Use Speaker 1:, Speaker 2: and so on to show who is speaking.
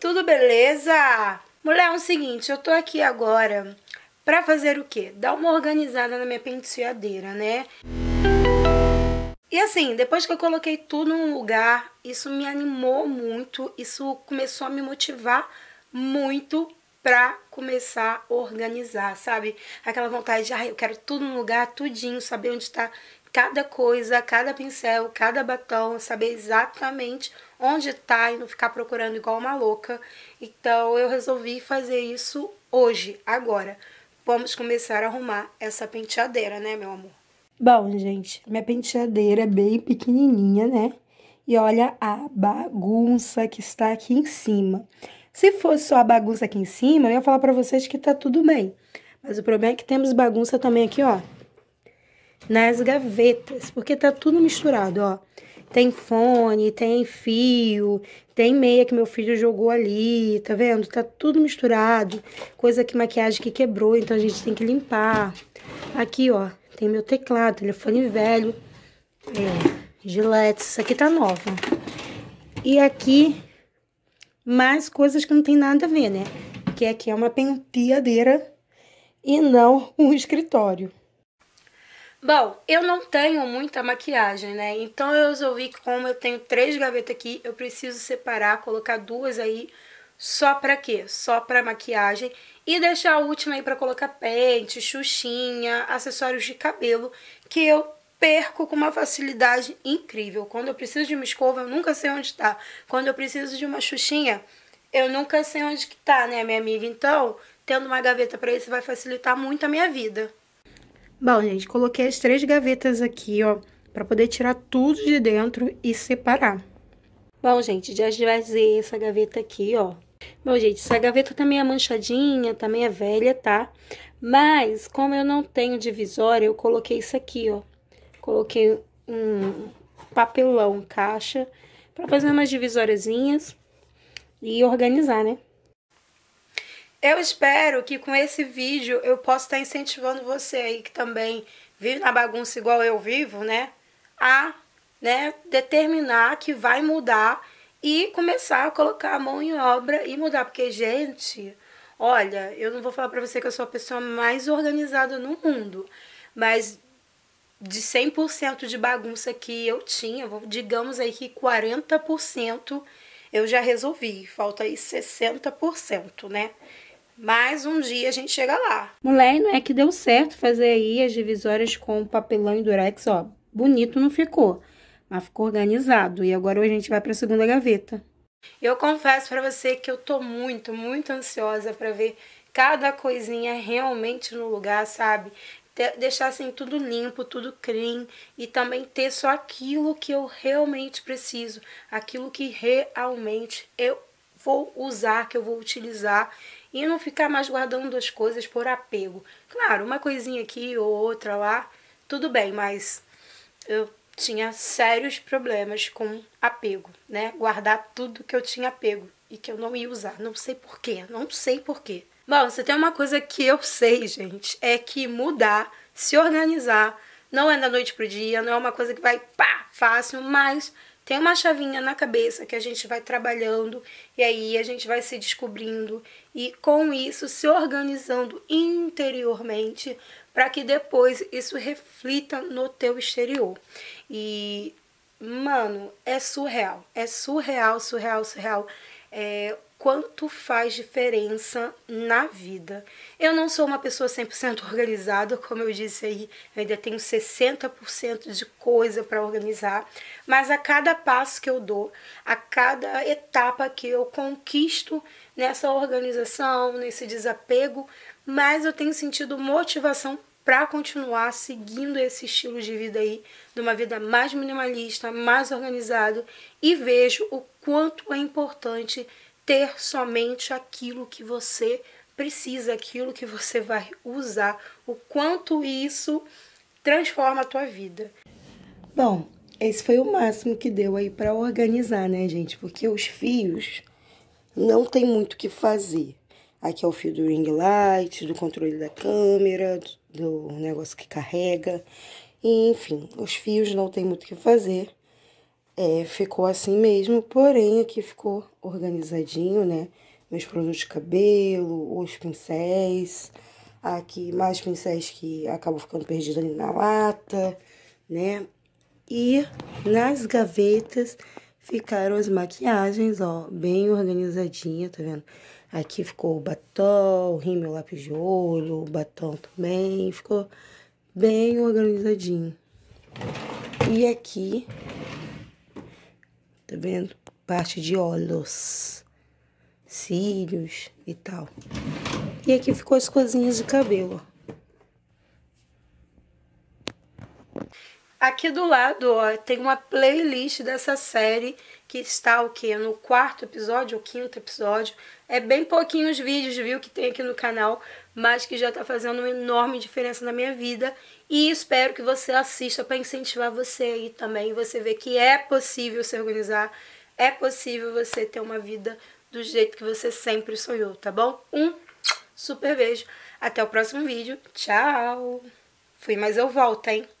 Speaker 1: tudo beleza? Mulher, é o seguinte, eu tô aqui agora pra fazer o quê? Dar uma organizada na minha penteadeira, né? E assim, depois que eu coloquei tudo num lugar, isso me animou muito, isso começou a me motivar muito pra começar a organizar, sabe? Aquela vontade de, ah, eu quero tudo num lugar, tudinho, saber onde tá cada coisa, cada pincel, cada batom, saber exatamente onde tá e não ficar procurando igual uma louca. Então eu resolvi fazer isso hoje, agora. Vamos começar a arrumar essa penteadeira, né, meu amor? Bom, gente, minha penteadeira é bem pequenininha, né? E olha a bagunça que está aqui em cima. Se fosse só a bagunça aqui em cima, eu ia falar para vocês que tá tudo bem. Mas o problema é que temos bagunça também aqui, ó, nas gavetas, porque tá tudo misturado, ó. Tem fone, tem fio, tem meia que meu filho jogou ali, tá vendo? Tá tudo misturado. Coisa que maquiagem que quebrou, então a gente tem que limpar. Aqui, ó, tem meu teclado, telefone velho, é, gilete, isso aqui tá nova E aqui, mais coisas que não tem nada a ver, né? Que aqui é uma penteadeira e não um escritório. Bom, eu não tenho muita maquiagem, né? Então eu resolvi que como eu tenho três gavetas aqui, eu preciso separar, colocar duas aí só pra quê? Só pra maquiagem e deixar a última aí pra colocar pente, xuxinha, acessórios de cabelo, que eu perco com uma facilidade incrível. Quando eu preciso de uma escova, eu nunca sei onde tá. Quando eu preciso de uma xuxinha, eu nunca sei onde que tá, né, minha amiga? Então, tendo uma gaveta pra isso vai facilitar muito a minha vida. Bom, gente, coloquei as três gavetas aqui, ó, para poder tirar tudo de dentro e separar. Bom, gente, já esvaziei essa gaveta aqui, ó. Bom, gente, essa gaveta também tá é manchadinha, também tá é velha, tá? Mas, como eu não tenho divisória, eu coloquei isso aqui, ó. Coloquei um papelão, caixa, para fazer umas divisóriazinhas e organizar, né? Eu espero que com esse vídeo eu possa estar incentivando você aí que também vive na bagunça igual eu vivo, né? A né, determinar que vai mudar e começar a colocar a mão em obra e mudar. Porque, gente, olha, eu não vou falar pra você que eu sou a pessoa mais organizada no mundo, mas de 100% de bagunça que eu tinha, digamos aí que 40% eu já resolvi, falta aí 60%, né? Mas um dia a gente chega lá. Mulher, não é que deu certo fazer aí as divisórias com papelão e durex, ó. Bonito não ficou, mas ficou organizado. E agora a gente vai para a segunda gaveta. Eu confesso para você que eu tô muito, muito ansiosa para ver cada coisinha realmente no lugar, sabe? deixar assim tudo limpo, tudo clean e também ter só aquilo que eu realmente preciso, aquilo que realmente eu vou usar, que eu vou utilizar e não ficar mais guardando as coisas por apego. Claro, uma coisinha aqui ou outra lá, tudo bem, mas eu tinha sérios problemas com apego, né? Guardar tudo que eu tinha apego e que eu não ia usar. Não sei porquê, não sei porquê. Bom, se tem uma coisa que eu sei, gente, é que mudar, se organizar, não é da noite pro dia, não é uma coisa que vai pá, fácil, mas tem uma chavinha na cabeça que a gente vai trabalhando e aí a gente vai se descobrindo e com isso se organizando interiormente para que depois isso reflita no teu exterior. E mano, é surreal, é surreal, surreal, surreal. É, quanto faz diferença na vida. Eu não sou uma pessoa 100% organizada, como eu disse aí, eu ainda tenho 60% de coisa para organizar, mas a cada passo que eu dou, a cada etapa que eu conquisto nessa organização, nesse desapego, mais eu tenho sentido motivação para continuar seguindo esse estilo de vida aí, de uma vida mais minimalista, mais organizado e vejo o quanto é importante ter somente aquilo que você precisa, aquilo que você vai usar, o quanto isso transforma a tua vida. Bom, esse foi o máximo que deu aí para organizar, né, gente? Porque os fios não tem muito o que fazer. Aqui é o fio do ring light, do controle da câmera, do negócio que carrega. E, enfim, os fios não tem muito o que fazer. É, ficou assim mesmo, porém aqui ficou organizadinho, né? Meus produtos de cabelo, os pincéis, aqui mais pincéis que acabam ficando perdidos ali na lata, né? E nas gavetas ficaram as maquiagens, ó, bem organizadinha, tá vendo? Aqui ficou o batom, o rímel, o lápis de olho, o batom também, ficou bem organizadinho. E aqui tá vendo? Parte de olhos, cílios e tal. E aqui ficou as coisinhas de cabelo, ó. Aqui do lado, ó, tem uma playlist dessa série que está o que no quarto episódio ou quinto episódio. É bem pouquinhos vídeos, viu, que tem aqui no canal, mas que já está fazendo uma enorme diferença na minha vida e espero que você assista para incentivar você aí também, você ver que é possível se organizar, é possível você ter uma vida do jeito que você sempre sonhou, tá bom? Um super beijo, até o próximo vídeo. Tchau. Fui, mas eu volto, hein?